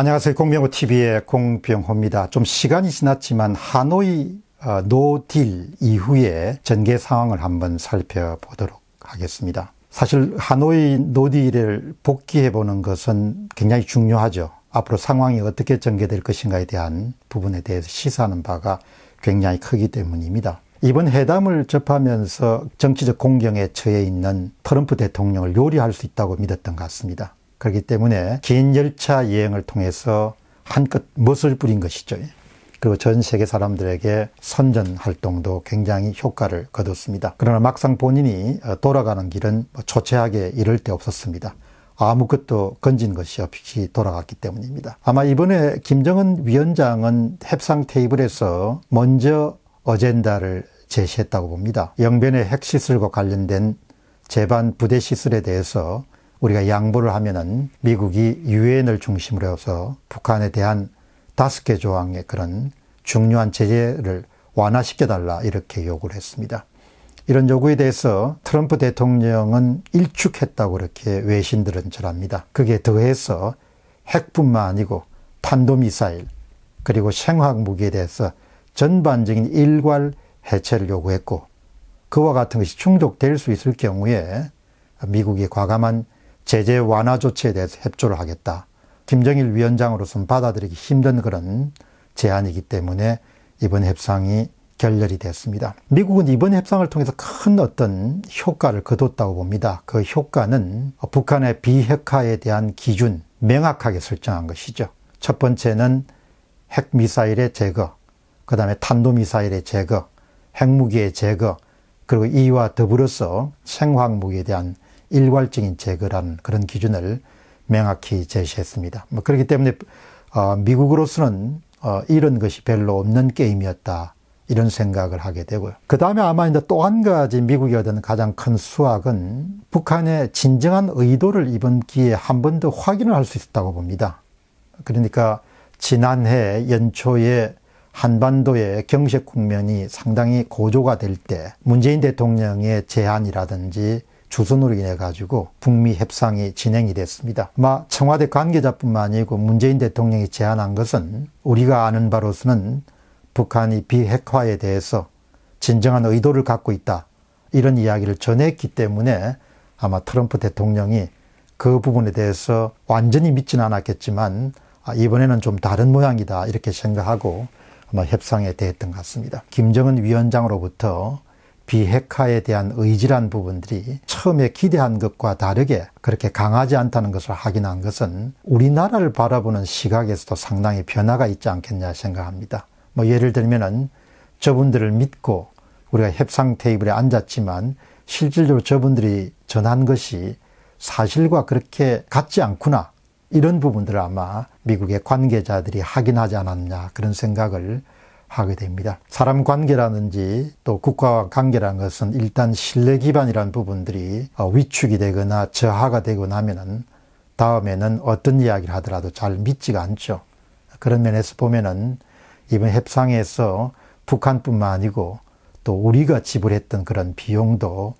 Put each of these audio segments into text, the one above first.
안녕하세요. 공병호TV의 공병호입니다. 좀 시간이 지났지만 하노이 어, 노딜 이후의 전개 상황을 한번 살펴보도록 하겠습니다. 사실 하노이 노딜을 복귀해보는 것은 굉장히 중요하죠. 앞으로 상황이 어떻게 전개될 것인가에 대한 부분에 대해서 시사하는 바가 굉장히 크기 때문입니다. 이번 회담을 접하면서 정치적 공경에 처해 있는 트럼프 대통령을 요리할 수 있다고 믿었던 것 같습니다. 그렇기 때문에 긴 열차 여행을 통해서 한껏 멋을 부린 것이죠. 그리고 전 세계 사람들에게 선전 활동도 굉장히 효과를 거뒀습니다. 그러나 막상 본인이 어, 돌아가는 길은 뭐 초췌하게 이를 데 없었습니다. 아무것도 건진 것이 없이 돌아갔기 때문입니다. 아마 이번에 김정은 위원장은 협상 테이블에서 먼저 어젠다를 제시했다고 봅니다. 영변의 핵시설과 관련된 재반 부대 시설에 대해서 우리가 양보를 하면은 미국이 유엔을 중심으로 해서 북한에 대한 다섯 개 조항의 그런 중요한 제재를 완화시켜달라 이렇게 요구를 했습니다. 이런 요구에 대해서 트럼프 대통령은 일축했다고 이렇게 외신들은 전합니다. 그게 더해서 핵뿐만 아니고 탄도미사일 그리고 생화학무기에 대해서 전반적인 일괄 해체를 요구했고 그와 같은 것이 충족될 수 있을 경우에 미국이 과감한 제재 완화 조치에 대해서 협조를 하겠다. 김정일 위원장으로서는 받아들이기 힘든 그런 제안이기 때문에 이번 협상이 결렬이 됐습니다. 미국은 이번 협상을 통해서 큰 어떤 효과를 거뒀다고 봅니다. 그 효과는 북한의 비핵화에 대한 기준 명확하게 설정한 것이죠. 첫 번째는 핵미사일의 제거, 그 다음에 탄도미사일의 제거, 핵무기의 제거, 그리고 이와 더불어서 생화학무기에 대한 일괄적인 제거라는 그런 기준을 명확히 제시했습니다. 뭐 그렇기 때문에 어, 미국으로서는 어, 이런 것이 별로 없는 게임이었다. 이런 생각을 하게 되고요. 그 다음에 아마 이제 또 한 가지 미국이 얻은 가장 큰 수확은 북한의 진정한 의도를 이번 기회에 한 번 더 확인을 할 수 있었다고 봅니다. 그러니까 지난해 연초에 한반도의 경색 국면이 상당히 고조가 될 때 문재인 대통령의 제안이라든지 주선으로 인해 가지고 북미 협상이 진행이 됐습니다. 아마 청와대 관계자뿐만 아니고 문재인 대통령이 제안한 것은 우리가 아는 바로서는 북한이 비핵화에 대해서 진정한 의도를 갖고 있다. 이런 이야기를 전했기 때문에 아마 트럼프 대통령이 그 부분에 대해서 완전히 믿지는 않았겠지만 아, 이번에는 좀 다른 모양이다 이렇게 생각하고 아마 협상에 대했던 것 같습니다. 김정은 위원장으로부터 비핵화에 대한 의지란 부분들이 처음에 기대한 것과 다르게 그렇게 강하지 않다는 것을 확인한 것은 우리나라를 바라보는 시각에서도 상당히 변화가 있지 않겠냐 생각합니다. 뭐 예를 들면은 저분들을 믿고 우리가 협상 테이블에 앉았지만 실질적으로 저분들이 전한 것이 사실과 그렇게 같지 않구나. 이런 부분들을 아마 미국의 관계자들이 확인하지 않았냐 그런 생각을 하게 됩니다. 사람 관계라는지 또 국가와 관계라는 것은 일단 신뢰 기반이라는 부분들이 어, 위축이 되거나 저하가 되고 나면은 다음에는 어떤 이야기를 하더라도 잘 믿지가 않죠. 그런 면에서 보면은 이번 협상에서 북한뿐만 아니고 또 우리가 지불했던 그런 비용도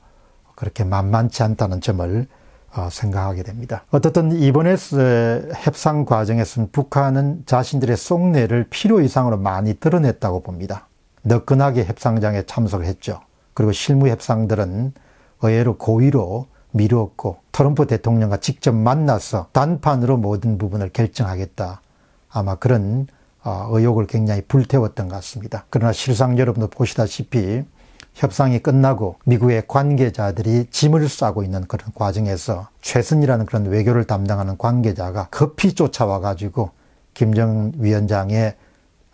그렇게 만만치 않다는 점을 어, 생각하게 됩니다. 어떻든 이번에 협상 과정에서는 북한은 자신들의 속내를 필요 이상으로 많이 드러냈다고 봅니다. 너끈하게 협상장에 참석했죠. 그리고 실무 협상들은 의외로 고의로 미루었고 트럼프 대통령과 직접 만나서 단판으로 모든 부분을 결정하겠다. 아마 그런 어, 의욕을 굉장히 불태웠던 것 같습니다. 그러나 실상 여러분도 보시다시피 협상이 끝나고 미국의 관계자들이 짐을 싸고 있는 그런 과정에서 최선이라는 그런 외교를 담당하는 관계자가 급히 쫓아와 가지고 김정 위원장의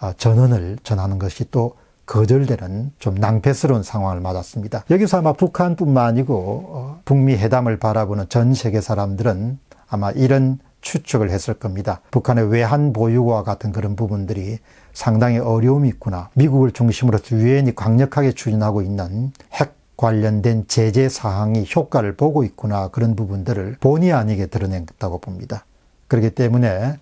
어, 전언을 전하는 것이 또 거절되는 좀 낭패스러운 상황을 맞았습니다. 여기서 아마 북한뿐만 아니고 어, 북미 회담을 바라보는 전 세계 사람들은 아마 이런 추측을 했을 겁니다. 북한의 외환 보유고와 같은 그런 부분들이 상당히 어려움이 있구나. 미국을 중심으로 유엔이 강력하게 추진하고 있는 핵 관련된 제재 사항이 효과를 보고 있구나 그런 부분들을 본의 아니게 드러냈다고 봅니다. 그렇기 때문에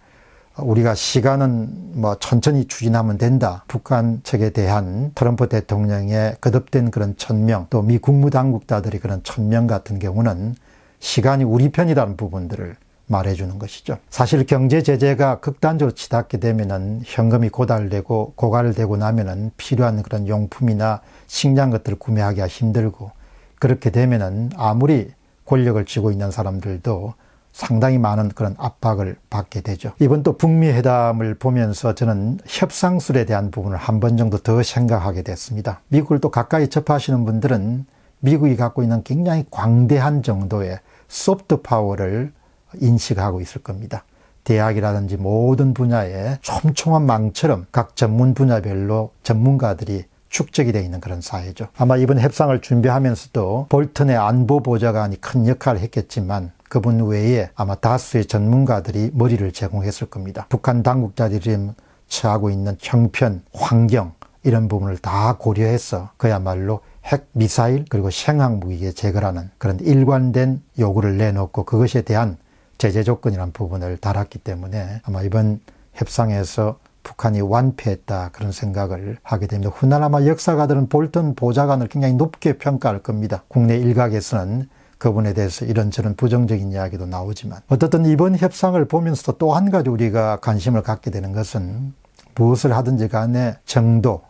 우리가 시간은 뭐 천천히 추진하면 된다. 북한 측에 대한 트럼프 대통령의 거듭된 그런 천명, 또 미 국무당국자들이 그런 천명 같은 경우는 시간이 우리 편이라는 부분들을 말해주는 것이죠. 사실 경제 제재가 극단적으로 치닫게 되면은 현금이 고달되고 고갈되고 나면은 필요한 그런 용품이나 식량 것들을 구매하기가 힘들고 그렇게 되면은 아무리 권력을 쥐고 있는 사람들도 상당히 많은 그런 압박을 받게 되죠. 이번 또 북미 회담을 보면서 저는 협상술에 대한 부분을 한 번 정도 더 생각하게 됐습니다. 미국을 또 가까이 접하시는 분들은 미국이 갖고 있는 굉장히 광대한 정도의 소프트 파워를 인식하고 있을 겁니다. 대학이라든지 모든 분야에 촘촘한 망처럼 각 전문 분야별로 전문가들이 축적이 되어 있는 그런 사회죠. 아마 이번 협상을 준비하면서도 볼턴의 안보 보좌관이 큰 역할을 했겠지만 그분 외에 아마 다수의 전문가들이 머리를 제공했을 겁니다. 북한 당국자들이 처하고 있는 형편, 환경 이런 부분을 다 고려해서 그야말로 핵 미사일 그리고 생항 무기의 제거라는 그런 일관된 요구를 내놓고 그것에 대한 제재 조건이란 부분을 달았기 때문에 아마 이번 협상에서 북한이 완패했다 그런 생각을 하게 됩니다. 훗날 아마 역사가들은 볼턴 보좌관을 굉장히 높게 평가할 겁니다. 국내 일각에서는 그분에 대해서 이런저런 부정적인 이야기도 나오지만 어떻든 이번 협상을 보면서도 또 한 가지 우리가 관심을 갖게 되는 것은 무엇을 하든지 간에 정도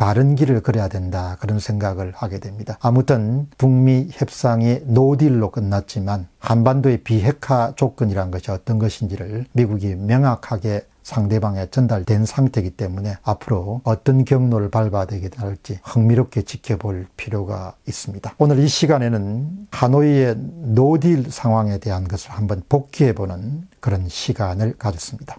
바른 길을 걸어야 된다. 그런 생각을 하게 됩니다. 아무튼 북미 협상이 노딜로 끝났지만 한반도의 비핵화 조건이란 것이 어떤 것인지를 미국이 명확하게 상대방에 전달된 상태이기 때문에 앞으로 어떤 경로를 밟아야 되게 될지 흥미롭게 지켜볼 필요가 있습니다. 오늘 이 시간에는 하노이의 노딜 상황에 대한 것을 한번 복귀해보는 그런 시간을 가졌습니다.